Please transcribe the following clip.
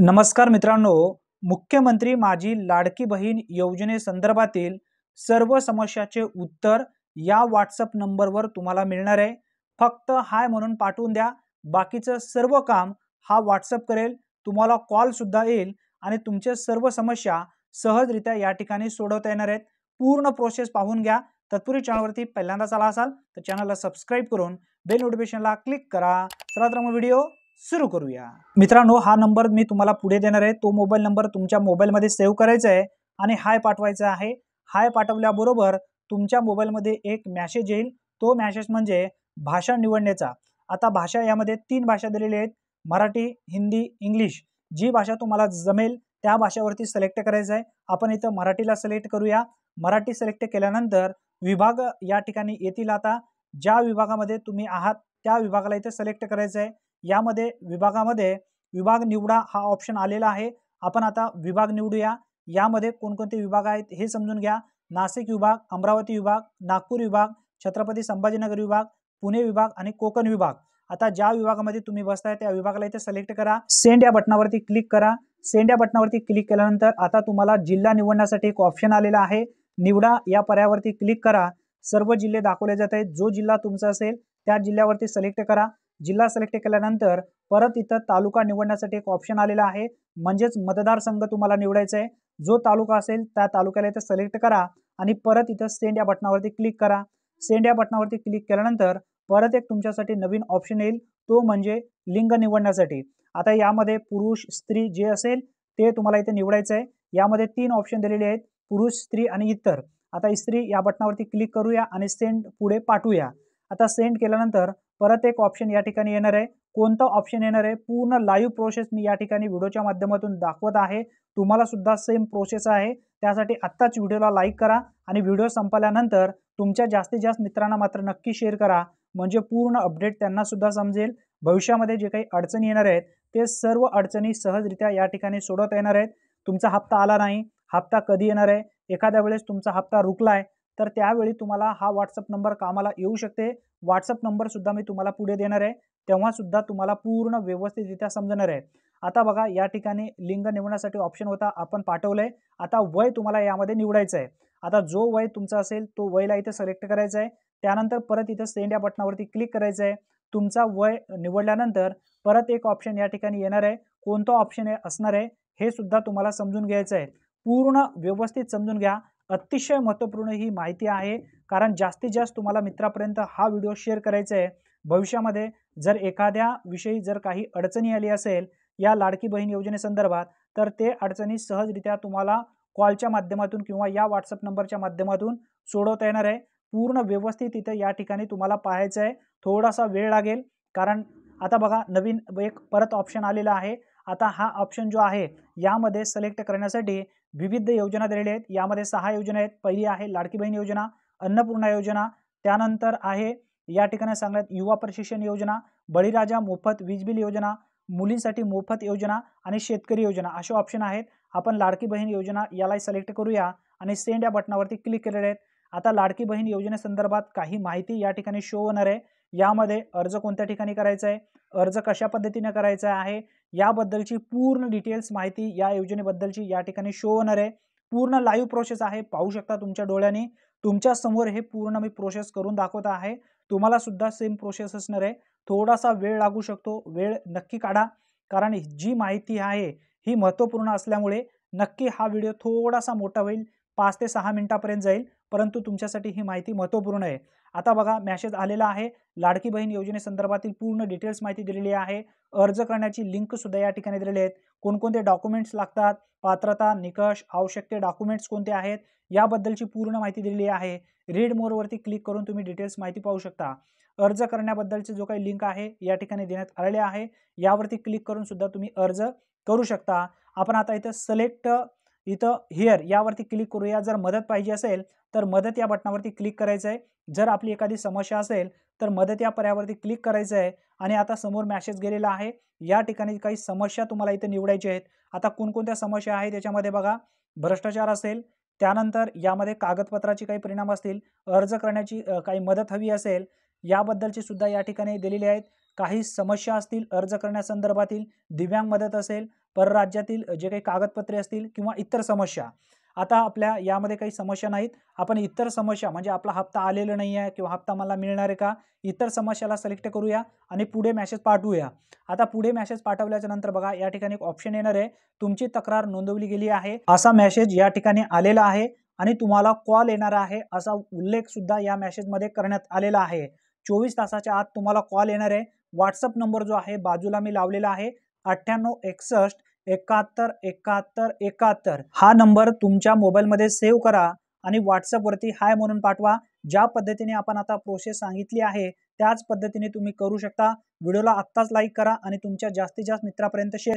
नमस्कार मित्रांनो मुख्यमंत्री माझी लाडकी बहीण योजनेसंदर्भातील सर्व समस्याचे उत्तर या व्हॉट्सअप नंबरवर तुम्हाला मिळणार आहे फक्त हाय म्हणून पाठवून द्या बाकीचं सर्व काम हा व्हॉट्सअप करेल तुम्हाला कॉलसुद्धा येईल आणि तुमच्या सर्व समस्या सहजरित्या या ठिकाणी सोडवता येणार आहेत पूर्ण प्रोसेस पाहून घ्या तत्पूर्वी चॅनलवरती पहिल्यांदाच आला असाल तर चॅनलला सबस्क्राईब करून बेल नोटिफिकेशनला क्लिक करा चला तर मग व्हिडिओ सुरू करूया मित्रांनो हा नंबर मी तुम्हाला पुढे देणार आहे तो मोबाईल नंबर तुमच्या मोबाईलमध्ये सेव्ह करायचा आहे आणि हाय पाठवायचा आहे हाय पाठवल्याबरोबर तुमच्या मोबाईलमध्ये एक मॅसेज येईल तो मॅसेज म्हणजे भाषा निवडण्याचा आता भाषा यामध्ये तीन भाषा दिलेल्या आहेत मराठी हिंदी इंग्लिश जी भाषा तुम्हाला जमेल त्या भाषेवरती सिलेक्ट करायचं आहे आपण इथं मराठीला सिलेक्ट करूया मराठी सिलेक्ट केल्यानंतर विभाग या ठिकाणी येतील आता ज्या विभागामध्ये तुम्ही आहात त्या विभागाला इथं सिलेक्ट करायचं आहे यामध्ये विभागामध्ये विभाग निवडा हा ऑप्शन आलेला आहे आपण आता विभाग निवडूया यामध्ये कोणकोणते विभाग आहेत हे समजून घ्या नाशिक विभाग अमरावती विभाग नागपूर विभाग छत्रपती संभाजीनगर विभाग पुणे विभाग आणि कोकण विभाग आता ज्या विभागामध्ये तुम्ही बसताय त्या विभागाला इथे सिलेक्ट करा सेंड या बटनावरती क्लिक करा सेंड या बटनावरती क्लिक केल्यानंतर आता तुम्हाला जिल्हा निवडण्यासाठी एक ऑप्शन आलेला आहे निवडा या पर्यावरती क्लिक करा सर्व जिल्हे दाखवले जात आहेत जो जिल्हा तुमचा असेल त्या जिल्ह्यावरती सिलेक्ट करा जिल्हा सिलेक्ट केल्यानंतर परत इथं तालुका निवडण्यासाठी एक ऑप्शन आलेला आहे म्हणजेच मतदारसंघ तुम्हाला निवडायचा आहे जो तालुका असेल त्या तालुक्याला इथं सिलेक्ट करा आणि परत इथं सेंड या बटनावरती क्लिक करा सेंड या बटनावरती क्लिक केल्यानंतर परत एक तुमच्यासाठी नवीन ऑप्शन येईल तो म्हणजे लिंग निवडण्यासाठी आता यामध्ये पुरुष स्त्री जे असेल ते तुम्हाला इथे निवडायचं आहे यामध्ये तीन ऑप्शन दिलेले आहेत पुरुष स्त्री आणि इतर आता स्त्री या बटनावरती क्लिक करूया आणि सेंड पुढे पाठवूया आता सेंड केल्यानंतर परत एक ऑप्शन या ठिकाणी येणार आहे कोणतं ऑप्शन येणार आहे पूर्ण लाईव्ह प्रोसेस मी या ठिकाणी व्हिडिओच्या माध्यमातून दाखवत आहे तुम्हाला सुद्धा सेम प्रोसेस आहे त्यासाठी आत्ताच व्हिडिओला लाईक करा आणि व्हिडिओ संपल्यानंतर तुमच्या जास्तीत जास्त मित्रांना मात्र नक्की शेअर करा म्हणजे पूर्ण अपडेट त्यांना सुद्धा समजेल भविष्यामध्ये जे काही अडचणी येणार आहेत ते सर्व अडचणी सहजरित्या या ठिकाणी सोडवता येणार आहेत तुमचा हप्ता आला नाही हप्ता कधी येणार आहे एखाद्या वेळेस तुमचा हप्ता रुकलाय तर त्यावेळी तुम्हाला हा व्हॉट्सअप नंबर कामाला येऊ शकते व्हॉट्सअप नंबरसुद्धा मी तुम्हाला पुढे देणार आहे तेव्हासुद्धा तुम्हाला पूर्ण व्यवस्थितरित्या समजणार आहे आता बघा या ठिकाणी लिंग निवडण्यासाठी ऑप्शन होता आपण पाठवलं आहे आता वय तुम्हाला यामध्ये निवडायचं आहे आता जो वय तुमचा असेल तो वयला इथे सिलेक्ट करायचा आहे त्यानंतर परत इथं सेंड या बटनावरती क्लिक करायचं आहे तुमचा वय निवडल्यानंतर परत एक ऑप्शन या ठिकाणी येणार आहे कोणता ऑप्शन असणार आहे हे सुद्धा तुम्हाला समजून घ्यायचं आहे पूर्ण व्यवस्थित समजून घ्या अतिशय महत्त्वपूर्ण ही माहिती आहे कारण जास्तीत जास्त तुम्हाला मित्रापर्यंत हा व्हिडिओ शेअर करायचा आहे भविष्यामध्ये जर एखाद्या विषयी जर काही अडचणी आली असेल या लाडकी बहीण योजनेसंदर्भात तर ते अडचणी सहजरित्या तुम्हाला कॉलच्या माध्यमातून किंवा या व्हॉट्सअप नंबरच्या माध्यमातून सोडवता येणार आहे पूर्ण व्यवस्थित इथं या ठिकाणी तुम्हाला पाहायचं आहे थोडासा वेळ लागेल कारण आता बघा नवीन एक परत ऑप्शन आलेला आहे आता हा ऑप्शन जो आहे यामध्ये सिलेक्ट करण्यासाठी विविध योजना दिलेल्या आहेत यामध्ये सहा योजना आहेत पहिली आहे लाडकी बहीण योजना अन्नपूर्णा योजना त्यानंतर आहे या ठिकाणी सांगण्यात युवा प्रशिक्षण योजना बळीराजा मोफत वीज बिल योजना मुलींसाठी मोफत योजना आणि शेतकरी योजना असे ऑप्शन आहेत आपण लाडकी बहीण योजना याला सिलेक्ट करूया आणि सेंड या बटनावरती क्लिक केलेले आहेत आता लाडकी बहीण योजनेसंदर्भात काही माहिती या ठिकाणी शो होणार आहे यामध्ये अर्ज कोणत्या ठिकाणी करायचा आहे अर्ज कशा पद्धतीने करायचा आहे याबद्दलची पूर्ण डिटेल्स माहिती या योजनेबद्दलची या ठिकाणी शो होणार आहे पूर्ण लाईव्ह प्रोसेस आहे पाहू शकता तुमच्या डोळ्यांनी तुमच्या समोर हे पूर्ण मी प्रोसेस करून दाखवत आहे तुम्हाला सुद्धा सेम प्रोसेस असणार आहे थोडासा वेळ लागू शकतो वेळ नक्की काढा कारण जी माहिती आहे ही महत्त्वपूर्ण असल्यामुळे नक्की हा व्हिडिओ थोडासा मोठा होईल पाच ते सहा मिनिटापर्यंत जाईल परंतु तुमच्यासाठी ही माहिती महत्त्वपूर्ण आहे आता बघा मॅसेज आलेला आहे लाडकी बहीण योजनेसंदर्भातील पूर्ण डिटेल्स माहिती दिलेली आहे अर्ज करण्याची लिंक सुद्धा या ठिकाणी दिलेली आहेत कोणकोणते डॉक्युमेंट्स लागतात पात्रता निकष आवश्यक ते डॉक्युमेंट्स कोणते आहेत याबद्दलची पूर्ण माहिती दिलेली आहे रीड मोरवरती क्लिक करून तुम्ही डिटेल्स माहिती पाहू शकता अर्ज करण्याबद्दलचे जो काही लिंक आहे या ठिकाणी देण्यात आलेले आहे यावरती क्लिक करून सुद्धा तुम्ही अर्ज करू शकता आपण आता इथं सिलेक्ट इथं हिअर यावरती क्लिक करूया जर मदत पाहिजे असेल तर मदत या बटनावरती क्लिक करायचं आहे जर आपली एखादी समस्या असेल तर मदत या पर्यावरती क्लिक करायचं आहे आणि आता समोर मॅसेज गेलेला आहे या ठिकाणी काही समस्या तुम्हाला इथे निवडायच्या आहेत आता कोणकोणत्या समस्या आहेत त्याच्यामध्ये बघा भ्रष्टाचार असेल त्यानंतर यामध्ये कागदपत्राची काही परिणाम असतील अर्ज करण्याची काही मदत हवी असेल याबद्दलची सुद्धा या ठिकाणी दिलेली आहेत काही समस्या असतील अर्ज करण्यासंदर्भातील दिव्यांग मदत असेल परराज्यातील जे काही कागदपत्रे असतील किंवा इतर समस्या आता आपल्या यामध्ये काही समस्या नाहीत आपण इतर समस्या म्हणजे आपला हप्ता आलेला नाही आहे किंवा हप्ता मला मिळणार आहे का इतर समस्याला सिलेक्ट करूया आणि पुढे मॅसेज पाठवूया आता पुढे मॅसेज पाठवल्याच्या नंतर बघा या ठिकाणी एक ऑप्शन येणार आहे तुमची तक्रार नोंदवली गेली आहे असा मॅसेज या ठिकाणी आलेला आहे आणि तुम्हाला कॉल येणार आहे असा उल्लेख सुद्धा या मॅसेजमध्ये करण्यात आलेला आहे चोवीस तासाच्या आत तुम्हाला कॉल येणार आहे व्हॉट्सअप नंबर जो आहे बाजूला मी लावलेला आहे अठ्ठ्याण्णव एकसष्ट एकाहत्तर एकाहत्तर एकाहत्तर हा नंबर तुमच्या मोबाईलमध्ये सेव्ह करा आणि व्हॉट्सअपवरती हाय म्हणून पाठवा ज्या पद्धतीने आपण आता प्रोसेस सांगितली आहे त्याच पद्धतीने तुम्ही करू शकता व्हिडिओला आत्ताच लाईक करा आणि तुमच्या जास्तीत जास्त मित्रापर्यंत शेअर